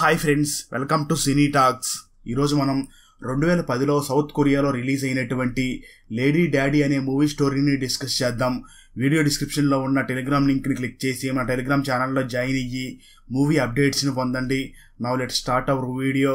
hi friends welcome to cine talks ఈరోజు మనం రెండు వేల పదిలో సౌత్ కొరియాలో రిలీజ్ అయినటువంటి లేడీ డాడీ అనే మూవీ స్టోరీని డిస్కస్ చేద్దాం వీడియో డిస్క్రిప్షన్లో ఉన్న టెలిగ్రామ్ లింక్ని క్లిక్ చేసి మన టెలిగ్రామ్ ఛానల్లో జాయిన్ అయ్యి మూవీ అప్డేట్స్ని పొందండి now let start our video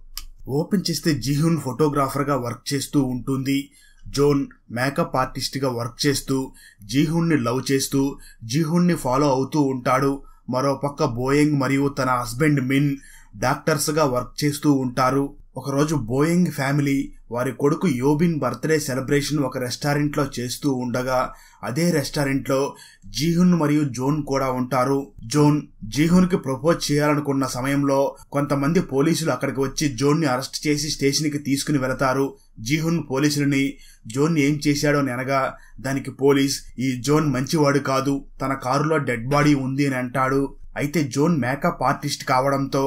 open చేస్తే జిహున్ ఫోటోగ్రాఫర్గా వర్క్ చేస్తూ ఉంటుంది జోన్ మేకప్ ఆర్టిస్ట్గా వర్క్ చేస్తూ జీహుణ్ణి లవ్ చేస్తూ జీహుణ్ణి ఫాలో అవుతూ ఉంటాడు మరోపక్క బోయింగ్ మరియు తన హస్బెండ్ మిన్ డాక్టర్స్గా వర్క్ చేస్తూ ఉంటారు ఒకరోజు బోయింగ్ ఫ్యామిలీ వారి కొడుకు యోబిన్ బర్త్డే సెలబ్రేషన్ ఒక రెస్టారెంట్లో చేస్తూ ఉండగా అదే రెస్టారెంట్లో జీహున్ మరియు జోన్ కూడా ఉంటారు జోన్ జీహున్కి ప్రపోజ్ చేయాలనుకున్న సమయంలో కొంతమంది పోలీసులు అక్కడికి వచ్చి జోన్ని అరెస్ట్ చేసి స్టేషన్కి తీసుకుని వెళతారు జీహున్ పోలీసులని జోన్ ఏం చేశాడో అనగా దానికి పోలీస్ ఈ జోన్ మంచివాడు కాదు తన కారులో డెడ్ బాడీ ఉంది అని అంటాడు అయితే జోన్ మేకప్ ఆర్టిస్ట్ కావడంతో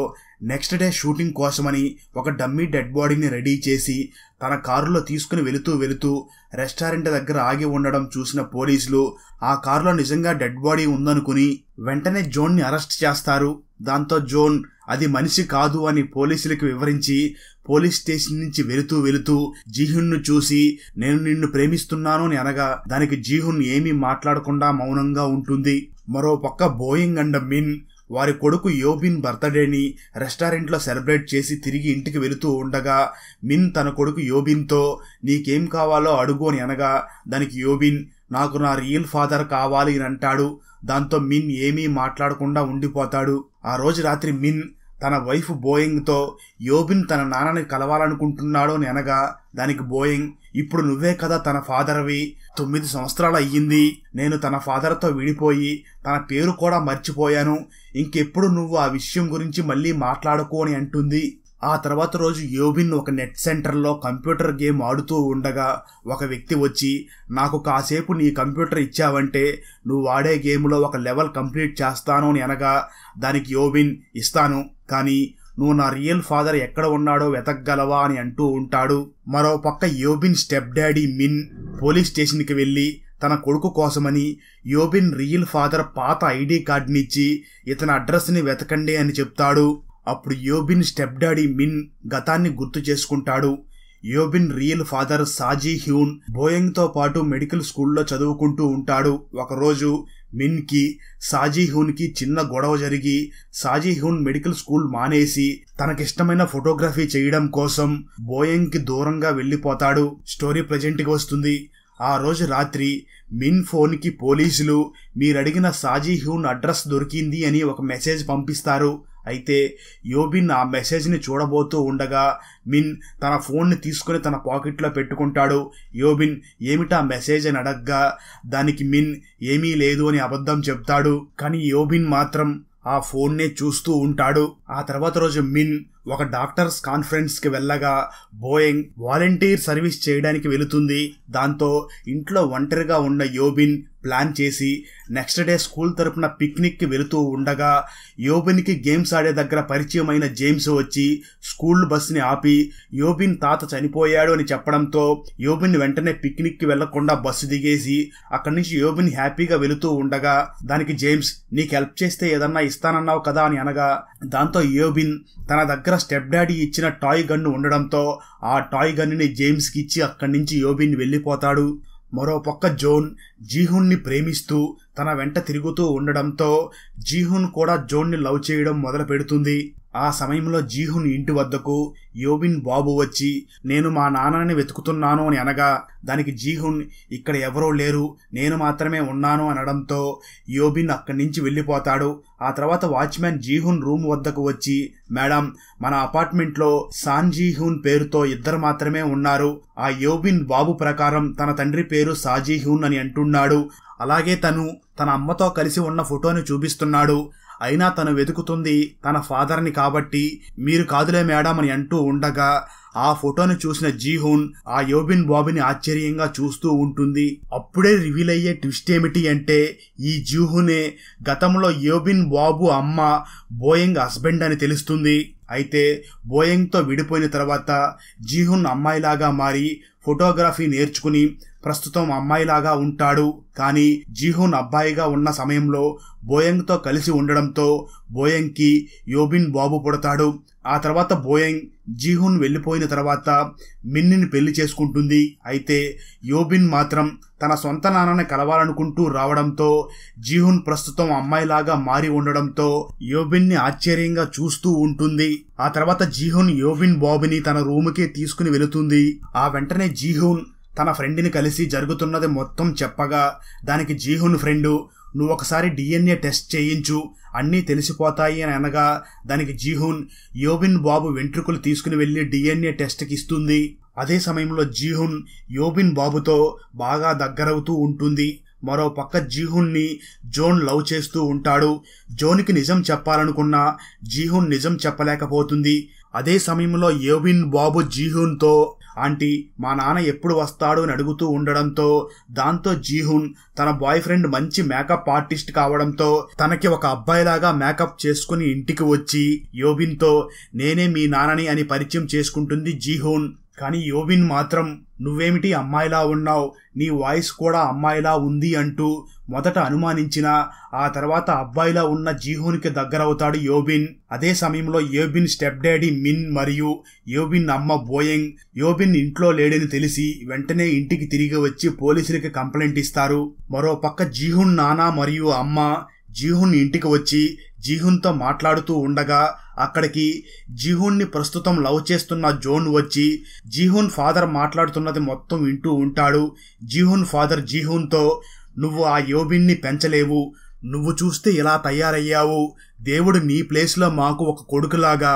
నెక్స్ట్ డే షూటింగ్ కోసమని ఒక డమ్మీ డెడ్ బాడీని రెడీ చేసి తన కారులో తీసుకుని వెళుతూ వెళుతూ రెస్టారెంట్ దగ్గర ఆగి ఉండడం చూసిన పోలీసులు ఆ కారులో నిజంగా డెడ్ బాడీ ఉందనుకుని వెంటనే జోన్ని అరెస్ట్ చేస్తారు దాంతో జోన్ అది మనిషి కాదు అని పోలీసులకు వివరించి పోలీస్ స్టేషన్ నుంచి వెళుతూ వెళుతూ జీహున్ను చూసి నేను నిన్ను ప్రేమిస్తున్నాను అని అనగా దానికి జీహున్ ఏమీ మాట్లాడకుండా మౌనంగా ఉంటుంది మరో పక్క బోయింగ్ అండ్ మిన్ వారి కొడుకు యోబిన్ బర్త్డేని రెస్టారెంట్లో సెలబ్రేట్ చేసి తిరిగి ఇంటికి వెళుతూ ఉండగా మిన్ తన కొడుకు యోబిన్తో నీకేం కావాలో అడుగు అని అనగా దానికి యోబిన్ నాకు నా రియల్ ఫాదర్ కావాలి అని అంటాడు దాంతో మిన్ ఏమీ మాట్లాడకుండా ఉండిపోతాడు ఆ రోజు రాత్రి మిన్ తన వైఫ్ బోయింగ్తో యోబిన్ తన నాన్నని కలవాలనుకుంటున్నాడో అనగా దానికి బోయింగ్ ఇప్పుడు నువ్వే కదా తన ఫాదర్వి తొమ్మిది సంవత్సరాలు అయ్యింది నేను తన ఫాదర్తో విడిపోయి తన పేరు కూడా మర్చిపోయాను ఇంకెప్పుడు నువ్వు ఆ విషయం గురించి మళ్ళీ మాట్లాడుకో అని అంటుంది ఆ తర్వాత రోజు యోబిన్ ఒక నెట్ సెంటర్లో కంప్యూటర్ గేమ్ ఆడుతూ ఉండగా ఒక వ్యక్తి వచ్చి నాకు కాసేపు నీ కంప్యూటర్ ఇచ్చావంటే నువ్వు ఆడే గేమ్లో ఒక లెవెల్ కంప్లీట్ చేస్తాను అని అనగా దానికి యోబిన్ ఇస్తాను కానీ నువ్వు నా రియల్ ఫాదర్ ఎక్కడ ఉన్నాడో వెతకగలవా అని అంటూ ఉంటాడు మరో పక్క Yobin step daddy Min police స్టేషన్కి వెళ్ళి తన కొడుకు కోసమని యోబిన్ రియల్ ఫాదర్ పాత ఐడి కార్డునిచ్చి ఇతని అడ్రస్ని వెతకండి అని చెప్తాడు అప్పుడు యోబిన్ స్టెప్ డాడీ మిన్ గతాన్ని గుర్తు చేసుకుంటాడు యోబిన్ రియల్ ఫాదర్ సాజీ హ్యూన్ బోయింగ్తో పాటు మెడికల్ స్కూల్లో చదువుకుంటూ ఉంటాడు ఒకరోజు మిన్కి సాజీ హ్యూన్కి చిన్న గొడవ జరిగి సాజీ హ్యూన్ మెడికల్ స్కూల్ మానేసి తనకిష్టమైన ఫోటోగ్రఫీ చేయడం కోసం బోయింగ్కి దూరంగా వెళ్ళిపోతాడు స్టోరీ కి వస్తుంది ఆ రోజు రాత్రి మిన్ ఫోన్కి పోలీసులు మీరడిగిన సాజీ హ్యూన్ అడ్రస్ దొరికింది అని ఒక మెసేజ్ పంపిస్తారు అయితే యోబిన్ ఆ మెసేజ్ని చూడబోతూ ఉండగా మిన్ తన ఫోన్ని తీసుకుని తన పాకెట్లో పెట్టుకుంటాడు యోబిన్ ఏమిటా మెసేజ్ అని అడగ్గా దానికి మిన్ ఏమీ లేదు అని అబద్ధం చెప్తాడు కానీ యోబిన్ మాత్రం ఆ ఫోన్నే చూస్తూ ఉంటాడు ఆ తర్వాత రోజు మిన్ ఒక డాక్టర్స్ కాన్ఫరెన్స్కి వెళ్ళగా బోయింగ్ వాలంటీర్ సర్వీస్ చేయడానికి వెళుతుంది దాంతో ఇంట్లో ఒంటరిగా ఉన్న యోబిన్ ప్లాన్ చేసి నెక్స్ట్ డే స్కూల్ తరపున పిక్నిక్కి వెళుతూ ఉండగా యోబిన్కి గేమ్స్ ఆడే దగ్గర పరిచయం అయిన జేమ్స్ వచ్చి స్కూల్ బస్ని ఆపి యోబిన్ తాత చనిపోయాడు అని చెప్పడంతో యోబిన్ వెంటనే పిక్నిక్కి వెళ్లకుండా బస్సు దిగేసి అక్కడి నుంచి యోబిన్ హ్యాపీగా వెళుతూ ఉండగా దానికి జేమ్స్ నీకు హెల్ప్ చేస్తే ఏదన్నా ఇస్తానన్నావు కదా అని అనగా దాంతో యోబిన్ తన దగ్గర స్టెప్ డాడీ ఇచ్చిన టాయ్ గన్ను ఉండడంతో ఆ టాయ్ గన్ని జేమ్స్కి ఇచ్చి అక్కడి నుంచి యోబిన్ వెళ్ళిపోతాడు మరోపక్క జోన్ జీహున్ని ప్రేమిస్తూ తన వెంట తిరుగుతూ ఉండడంతో జీహున్ కూడా జోన్ని లవ్ చేయడం మొదలు పెడుతుంది ఆ సమయంలో జీహున్ ఇంటి వద్దకు యోబిన్ బాబు వచ్చి నేను మా నాన్నని వెతుకుతున్నాను అని అనగా దానికి జీహున్ ఇక్కడ ఎవరో లేరు నేను మాత్రమే ఉన్నాను అనడంతో యోబిన్ అక్కడి నుంచి వెళ్ళిపోతాడు ఆ తర్వాత వాచ్మ్యాన్ జీహున్ రూమ్ వద్దకు వచ్చి మేడం మన అపార్ట్మెంట్లో సాన్ జీహున్ పేరుతో ఇద్దరు మాత్రమే ఉన్నారు ఆ యోబిన్ బాబు ప్రకారం తన తండ్రి పేరు సాజీహున్ అని అంటున్నాడు అలాగే తను తన అమ్మతో కలిసి ఉన్న ఫోటోని చూపిస్తున్నాడు అయినా తను వెతుకుతుంది తన ఫాదర్ని కాబట్టి మీరు కాదులే మేడం అని అంటూ ఉండగా ఆ ఫోటోను చూసిన జీహూన్ ఆ యోబిన్ బాబుని ఆశ్చర్యంగా చూస్తూ ఉంటుంది అప్పుడే రివీల్ అయ్యే ట్విస్ట్ ఏమిటి అంటే ఈ జీహూనే గతంలో యోబిన్ బాబు అమ్మ బోయింగ్ హస్బెండ్ అని తెలుస్తుంది అయితే బోయింగ్తో విడిపోయిన తర్వాత జీహున్ అమ్మాయిలాగా మారి ఫోటోగ్రఫీ నేర్చుకుని ప్రస్తుతం అమ్మాయిలాగా ఉంటాడు కానీ జిహోన్ అబ్బాయిగా ఉన్న సమయంలో బోయంగ్తో కలిసి ఉండడంతో బోయంగ్కి యోబిన్ బాబు పుడతాడు ఆ తర్వాత బోయంగ్ జిహోన్ వెళ్ళిపోయిన తర్వాత మిన్నిని పెళ్లి చేసుకుంటుంది అయితే యోబిన్ మాత్రం తన సొంత నాన్నని కలవాలనుకుంటూ రావడంతో జీహూన్ ప్రస్తుతం అమ్మాయిలాగా మారి ఉండడంతో యోబిన్ని ఆశ్చర్యంగా చూస్తూ ఉంటుంది ఆ తర్వాత జీహూన్ యోబిన్ బాబుని తన రూముకే తీసుకుని వెళుతుంది ఆ వెంటనే జీహూన్ తన ఫ్రెండ్ని కలిసి జరుగుతున్నది మొత్తం చెప్పగా దానికి జీహున్ ఫ్రెండు నువ్వు ఒకసారి డిఎన్ఏ టెస్ట్ చేయించు అన్నీ తెలిసిపోతాయి అని అనగా దానికి జీహున్ యోబిన్ బాబు వెంట్రుకలు తీసుకుని వెళ్ళి డిఎన్ఏ టెస్ట్కి ఇస్తుంది అదే సమయంలో జీహున్ యోబిన్ బాబుతో బాగా దగ్గరవుతూ ఉంటుంది మరో పక్క జీహున్ని జోన్ లవ్ చేస్తూ ఉంటాడు జోన్కి నిజం చెప్పాలనుకున్నా జీహున్ నిజం చెప్పలేకపోతుంది అదే సమయంలో యోబిన్ బాబు జీహూన్తో ఆంటీ మా నాన్న ఎప్పుడు వస్తాడు అని అడుగుతూ ఉండడంతో దాంతో జీహున్ తన బాయ్ ఫ్రెండ్ మంచి మేకప్ ఆర్టిస్ట్ కావడంతో తనకి ఒక అబ్బాయిలాగా మేకప్ చేసుకుని ఇంటికి వచ్చి యోబిన్తో నేనే మీ నాన్నని అని పరిచయం చేసుకుంటుంది జీహూన్ కానీ యోబిన్ మాత్రం నువ్వేమిటి అమ్మాయిలా ఉన్నావు నీ వాయిస్ కూడా అమ్మాయిలా ఉంది అంటూ మొదట అనుమానించిన ఆ తర్వాత అబ్బాయిలా ఉన్న జీహోన్కి దగ్గరవుతాడు యోబిన్ అదే సమయంలో యోబిన్ స్టెప్ డాడీ మిన్ మరియు యోబిన్ అమ్మ బోయింగ్ యోబిన్ ఇంట్లో లేడని తెలిసి వెంటనే ఇంటికి తిరిగి వచ్చి పోలీసులకి కంప్లైంట్ ఇస్తారు మరో పక్క జీహున్ నానా మరియు అమ్మ జీహున్ ఇంటికి వచ్చి జీహున్తో మాట్లాడుతూ ఉండగా అక్కడికి జీహున్ని ప్రస్తుతం లవ్ చేస్తున్న జోన్ వచ్చి జీహున్ ఫాదర్ మాట్లాడుతున్నది మొత్తం వింటూ ఉంటాడు జీహున్ ఫాదర్ జీహున్తో నువ్వు ఆ యోబిన్ని పెంచలేవు నువ్వు చూస్తే ఇలా తయారయ్యావు దేవుడు నీ ప్లేస్లో మాకు ఒక కొడుకులాగా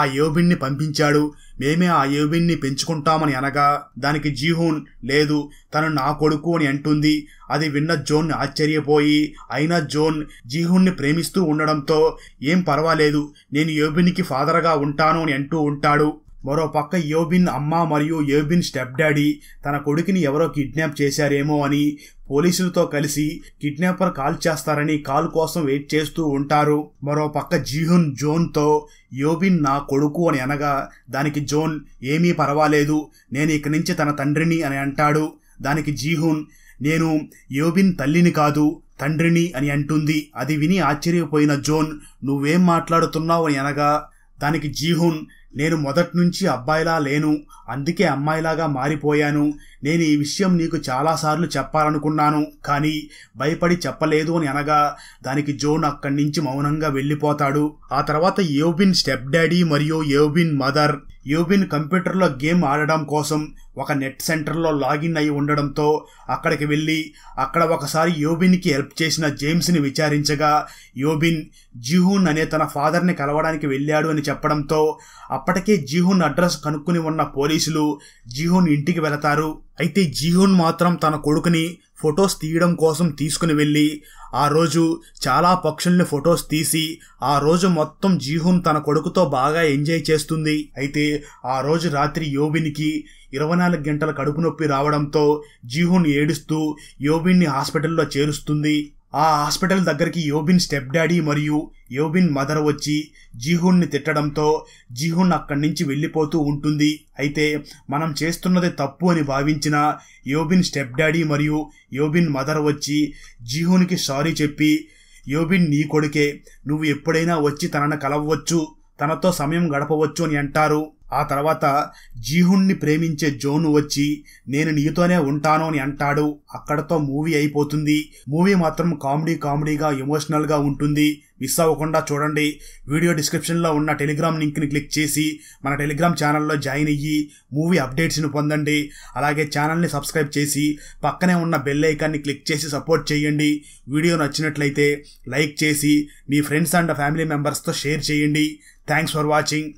ఆ యోబిన్ని పంపించాడు మేమే ఆ యోబిన్ని పెంచుకుంటామని అనగా దానికి జీహూన్ లేదు తను నా కొడుకు అని అంటుంది అది విన్న జోన్ ఆశ్చర్యపోయి అయినా జోన్ జీహూన్ని ప్రేమిస్తూ ఉండడంతో ఏం పర్వాలేదు నేను యోబిన్కి ఫాదర్గా ఉంటాను అని అంటూ ఉంటాడు మరోపక్క యోబిన్ అమ్మ మరియు యోబిన్ స్టెప్ డాడీ తన కొడుకుని ఎవరో కిడ్నాప్ చేశారేమో అని పోలీసులతో కలిసి కిడ్నాపర్ కాల్ చేస్తారని కాల్ కోసం వెయిట్ చేస్తూ ఉంటారు మరోపక్క జీహున్ జోన్తో యోబిన్ నా కొడుకు అని అనగా దానికి జోన్ ఏమీ పర్వాలేదు నేను ఇక నుంచి తన తండ్రిని అని అంటాడు దానికి జీహున్ నేను యోబిన్ తల్లిని కాదు తండ్రిని అని అంటుంది అది విని ఆశ్చర్యపోయిన జోన్ నువ్వేం మాట్లాడుతున్నావు అని అనగా దానికి జీహున్ నేను మొదట్నుంచి అబ్బాయిలా లేను అందుకే అమ్మాయిలాగా మారిపోయాను నేను ఈ విషయం నీకు చాలాసార్లు చెప్పాలనుకున్నాను కానీ భయపడి చెప్పలేదు అని అనగా దానికి జోన్ అక్కడి నుంచి మౌనంగా వెళ్ళిపోతాడు ఆ తర్వాత యోబిన్ స్టెప్ డాడీ మరియు యోబిన్ మదర్ యోబిన్ కంప్యూటర్లో గేమ్ ఆడడం కోసం ఒక నెట్ సెంటర్లో లాగిన్ అయి ఉండడంతో అక్కడికి వెళ్ళి అక్కడ ఒకసారి యోబిన్కి హెల్ప్ చేసిన జేమ్స్ని విచారించగా యోబిన్ జిహూన్ అనే తన ఫాదర్ని కలవడానికి వెళ్ళాడు అని చెప్పడంతో అప్పటికే జిహూన్ అడ్రస్ కనుక్కుని ఉన్న పోలీసులు జిహూన్ ఇంటికి వెళతారు అయితే జిహూన్ మాత్రం తన కొడుకుని ఫొటోస్ తీయడం కోసం తీసుకుని వెళ్ళి ఆ రోజు చాలా పక్షుల్ని ఫొటోస్ తీసి ఆ రోజు మొత్తం జీహూన్ తన కొడుకుతో బాగా ఎంజాయ్ చేస్తుంది అయితే ఆ రోజు రాత్రి యోబిన్కి ఇరవై నాలుగు గంటల కడుపు నొప్పి రావడంతో జీహోన్ ఏడుస్తూ యోబిన్ని హాస్పిటల్లో చేరుస్తుంది ఆ హాస్పిటల్ దగ్గరికి యోబిన్ స్టెప్ డాడీ మరియు యోబిన్ మదర్ వచ్చి జీహుణ్ణి తిట్టడంతో జీహోన్ అక్కడి నుంచి వెళ్ళిపోతూ ఉంటుంది అయితే మనం చేస్తున్నది తప్పు అని భావించిన యోబిన్ స్టెప్ డాడీ మరియు యోబిన్ మదర్ వచ్చి జీహోన్కి సారీ చెప్పి యోబిన్ నీ కొడుకే నువ్వు ఎప్పుడైనా వచ్చి తనను కలవవచ్చు తనతో సమయం గడపవచ్చు అని అంటారు ఆ తర్వాత జీహుణ్ణి ప్రేమించే జోను వచ్చి నేను నీతోనే ఉంటాను అని అంటాడు అక్కడతో మూవీ అయిపోతుంది మూవీ మాత్రం కామెడీ కామెడీగా ఎమోషనల్గా ఉంటుంది మిస్ అవ్వకుండా చూడండి వీడియో డిస్క్రిప్షన్లో ఉన్న టెలిగ్రామ్ లింక్ని క్లిక్ చేసి మన టెలిగ్రామ్ ఛానల్లో జాయిన్ అయ్యి మూవీ అప్డేట్స్ని పొందండి అలాగే ఛానల్ని సబ్స్క్రైబ్ చేసి పక్కనే ఉన్న బెల్ ఐకాన్ని క్లిక్ చేసి సపోర్ట్ చేయండి వీడియో నచ్చినట్లయితే లైక్ చేసి మీ ఫ్రెండ్స్ అండ్ ఫ్యామిలీ మెంబర్స్తో షేర్ చేయండి థ్యాంక్స్ ఫర్ వాచింగ్